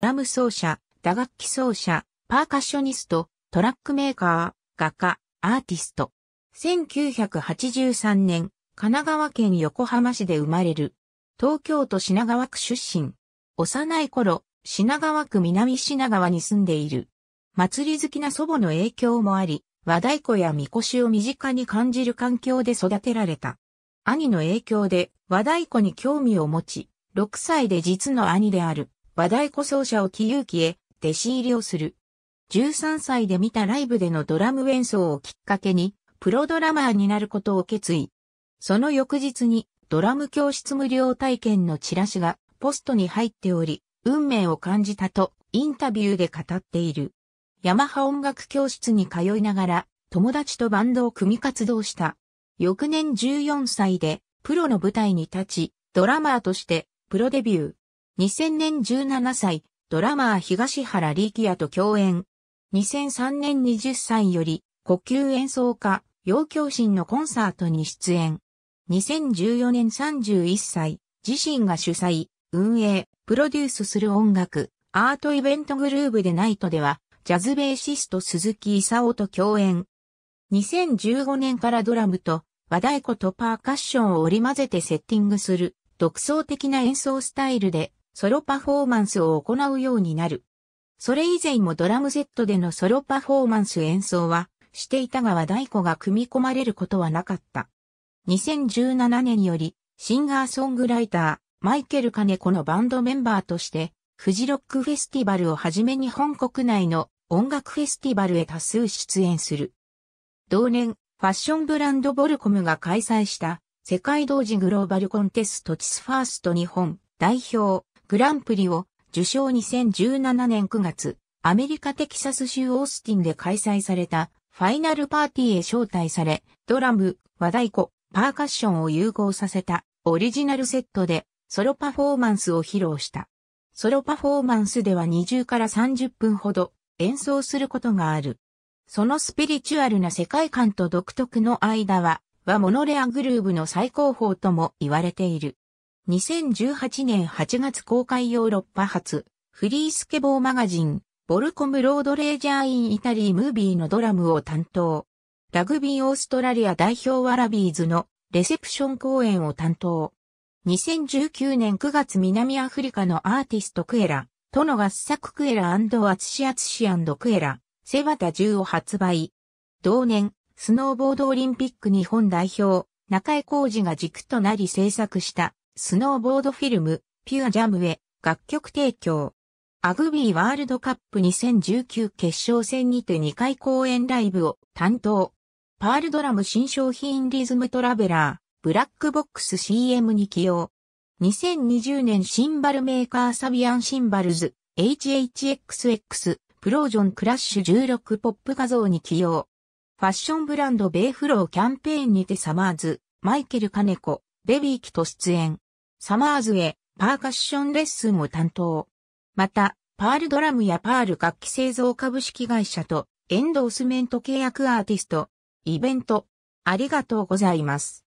ラム奏者、打楽器奏者、パーカッショニスト、トラックメーカー、画家、アーティスト。1983年、神奈川県横浜市で生まれる。東京都品川区出身。幼い頃、品川区南品川に住んでいる。祭り好きな祖母の影響もあり、和太鼓やみこしを身近に感じる環境で育てられた。兄の影響で和太鼓に興味を持ち、6歳で実の兄である和太鼓奏者を木勇気へ弟子入りをする。13歳で見たライブでのドラム演奏をきっかけに、プロドラマーになることを決意。その翌日に、ドラム教室無料体験のチラシがポストに入っており、運命を感じたとインタビューで語っている。ヤマハ音楽教室に通いながら、友達とバンドを組み活動した。翌年14歳で、プロの舞台に立ち、ドラマーとして、プロデビュー。2000年17歳、ドラマー東原力也と共演。2003年20歳より、呼吸演奏家、陽教心のコンサートに出演。2014年31歳、自身が主催、運営、プロデュースする音楽、アートイベントグルーブでナイトでは、ジャズベーシスト鈴木勲と共演。2015年からドラムと和太鼓とパーカッションを織り交ぜてセッティングする独創的な演奏スタイルでソロパフォーマンスを行うようになる。それ以前もドラムセットでのソロパフォーマンス演奏はしていたが和太鼓が組み込まれることはなかった。2017年よりシンガーソングライターマイケル・カネコのバンドメンバーとしてフジロックフェスティバルをはじめ日本国内の音楽フェスティバルへ多数出演する。同年、ファッションブランドボルコムが開催した世界同時グローバルコンテストチスファースト日本代表グランプリを受賞2017年9月、アメリカテキサス州オースティンで開催されたファイナルパーティーへ招待され、ドラム、和太鼓、パーカッションを融合させたオリジナルセットでソロパフォーマンスを披露した。ソロパフォーマンスでは20から30分ほど演奏することがある。そのスピリチュアルな世界観と独特の間は、はモノレアグルーブの最高峰とも言われている。2018年8月公開ヨーロッパ発、フリースケボーマガジン、ボルコムロードレージャーインイタリームービーのドラムを担当。ラグビーオーストラリア代表ワラビーズのレセプション公演を担当。2019年9月南アフリカのアーティストクエラ、トノガッサクエラアツシアツシクエラ、セバタ10を発売。同年、スノーボードオリンピック日本代表、中江浩二が軸となり制作したスノーボードフィルム、ピュアジャムへ、楽曲提供。アグビーワールドカップ2019決勝戦にて2回公演ライブを担当。パールドラム新商品リズムトラベラー、ブラックボックス CM に起用。2020年シンバルメーカーサビアンシンバルズ、HHXX、プロージョンクラッシュ16ポップ画像に起用。ファッションブランドベイフローキャンペーンにてサマーズ、マイケルカネコ、ベビーキと出演。サマーズへパーカッションレッスンを担当。また、パールドラムやパール楽器製造株式会社とエンドースメント契約アーティスト、イベント、ありがとうございます。